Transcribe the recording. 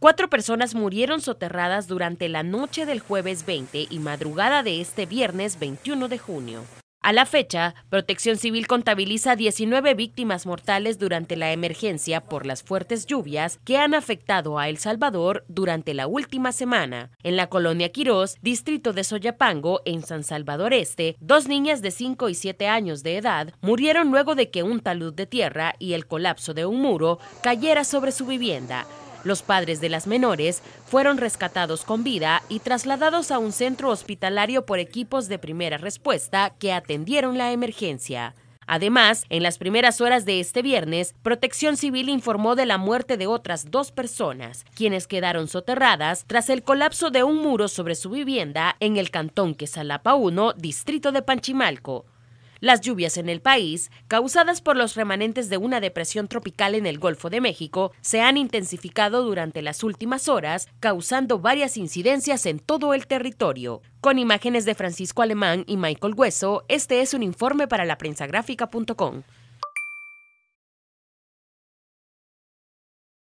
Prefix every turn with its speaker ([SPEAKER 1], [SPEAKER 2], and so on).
[SPEAKER 1] Cuatro personas murieron soterradas durante la noche del jueves 20 y madrugada de este viernes 21 de junio. A la fecha, Protección Civil contabiliza 19 víctimas mortales durante la emergencia por las fuertes lluvias que han afectado a El Salvador durante la última semana. En la colonia Quirós, distrito de Soyapango, en San Salvador Este, dos niñas de 5 y 7 años de edad murieron luego de que un talud de tierra y el colapso de un muro cayera sobre su vivienda los padres de las menores fueron rescatados con vida y trasladados a un centro hospitalario por equipos de primera respuesta que atendieron la emergencia. Además, en las primeras horas de este viernes, Protección Civil informó de la muerte de otras dos personas, quienes quedaron soterradas tras el colapso de un muro sobre su vivienda en el cantón Quesalapa 1, distrito de Panchimalco. Las lluvias en el país, causadas por los remanentes de una depresión tropical en el Golfo de México, se han intensificado durante las últimas horas, causando varias incidencias en todo el territorio. Con imágenes de Francisco Alemán y Michael Hueso, este es un informe para la